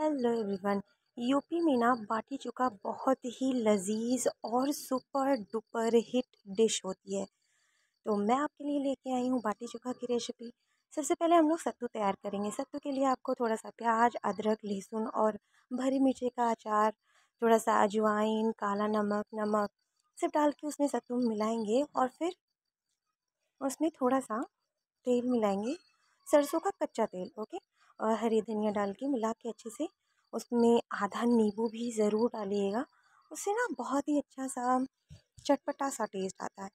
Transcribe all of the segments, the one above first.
hello everyone UP में ना बाटी चुका बहुत ही लजीज और सुपर डुपर हिट डिश होती है तो मैं आपके लिए लेके आई हूँ बाटी चुका की रेसिपी सबसे पहले हम लोग सत्तू तैयार करेंगे सत्तू के लिए आपको थोड़ा सा प्याज अदरक लहसुन और भरी मिर्ची का अचार थोड़ा सा अजवाइन काला नमक नमक सब डाल के उसमें सत्तू मिलाएंगे और फिर उसमें थोड़ा सा तेल मिलाएंगे सरसों का कच्चा तेल ओके और हरी धनिया डाल के मिला के अच्छे से उसमें आधा नींबू भी ज़रूर डालिएगा उससे ना बहुत ही अच्छा सा चटपटा सा टेस्ट आता है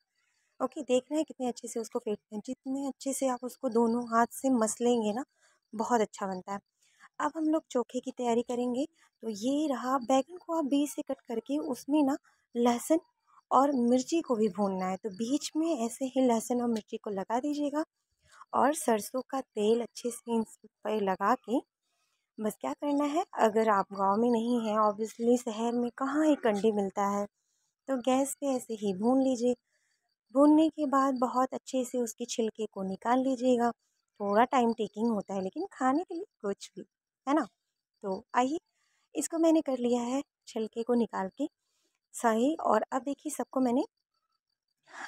ओके देख रहे हैं कितने अच्छे से उसको फेंटते हैं जितने अच्छे से आप उसको दोनों हाथ से मस लेंगे ना बहुत अच्छा बनता है अब हम लोग चोखे की तैयारी करेंगे तो ये रहा बैगन को आप बीज से कट करके उसमें ना लहसुन और मिर्ची को भी भूनना है तो बीच में ऐसे ही लहसुन और मिर्ची को लगा दीजिएगा और सरसों का तेल अच्छे से इन सब पर लगा के बस क्या करना है अगर आप गाँव में नहीं हैं ऑब्वियसली शहर में कहाँ एक अंडे मिलता है तो गैस पे ऐसे ही भून लीजिए भूनने के बाद बहुत अच्छे से उसके छिलके को निकाल लीजिएगा थोड़ा टाइम टेकिंग होता है लेकिन खाने के लिए कुछ भी है ना तो आइए इसको मैंने कर लिया है छिलके को निकाल के सही और अब देखिए सबको मैंने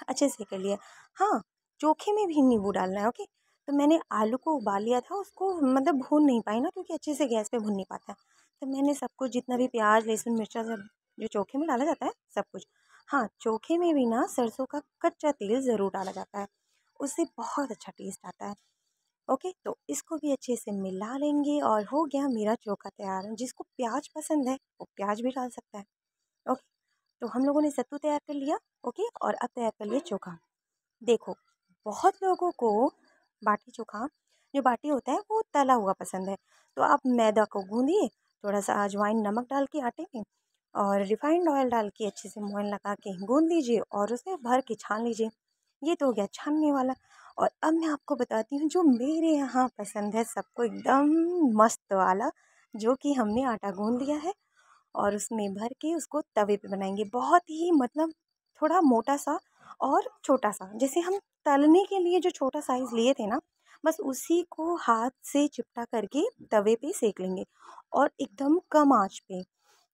अच्छे से कर लिया हाँ चोखे में भी नींबू डालना है ओके तो मैंने आलू को उबाल लिया था उसको मतलब भून नहीं पाई ना क्योंकि अच्छे से गैस पे भून नहीं पाता तो मैंने सब कुछ जितना भी प्याज लहसुन मिर्चा सब जो चोखे में डाला जाता है सब कुछ हाँ चोखे में भी ना सरसों का कच्चा तेल ज़रूर डाला जाता है उससे बहुत अच्छा टेस्ट आता है ओके तो इसको भी अच्छे से मिला लेंगे और हो गया मेरा चोखा तैयार जिसको प्याज पसंद है वो प्याज भी डाल सकता है ओके तो हम लोगों ने सत्तू तो तैयार कर लिया ओके और अब तैयार कर लिया चोखा देखो बहुत लोगों को बाटी चोखा जो बाटी होता है वो तला हुआ पसंद है तो आप मैदा को गूंदिए थोड़ा सा अजवाइन नमक डाल के आटे में और रिफाइंड ऑयल डाल के अच्छे से मोइन लगा के गूंद लीजिए और उसे भर के छान लीजिए ये तो हो गया छानने वाला और अब मैं आपको बताती हूँ जो मेरे यहाँ पसंद है सबको एकदम मस्त वाला जो कि हमने आटा गूंद लिया है और उसमें भर के उसको तवे पे बनाएंगे बहुत ही मतलब थोड़ा मोटा सा और छोटा सा जैसे हम तलने के लिए जो छोटा साइज़ लिए थे ना बस उसी को हाथ से चिपटा करके तवे पे सेक लेंगे और एकदम कम आंच पे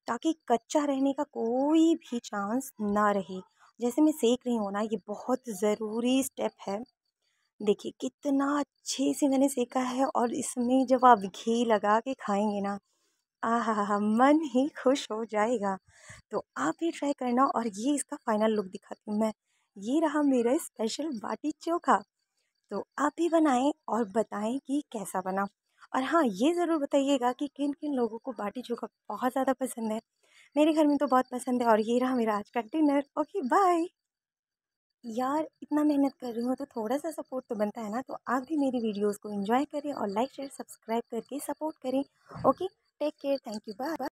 ताकि कच्चा रहने का कोई भी चांस ना रहे जैसे मैं सेक रही हूँ ना ये बहुत ज़रूरी स्टेप है देखिए कितना अच्छे से मैंने सेका है और इसमें जब आप घी लगा के खाएंगे ना आह मन ही खुश हो जाएगा तो आप भी ट्राई करना और ये इसका फाइनल लुक दिखाती हूँ मैं ये रहा मेरा स्पेशल बाटी चोखा तो आप भी बनाएं और बताएं कि कैसा बना और हाँ ये ज़रूर बताइएगा कि किन किन लोगों को बाटी चोखा बहुत ज़्यादा पसंद है मेरे घर में तो बहुत पसंद है और ये रहा मेरा आज का डिनर ओके बाय यार इतना मेहनत कर रही हूँ तो थोड़ा सा सपोर्ट तो बनता है ना तो आप भी मेरी वीडियोज़ को इन्जॉय करें और लाइक शेयर सब्सक्राइब करके सपोर्ट करें okay take care thank you bye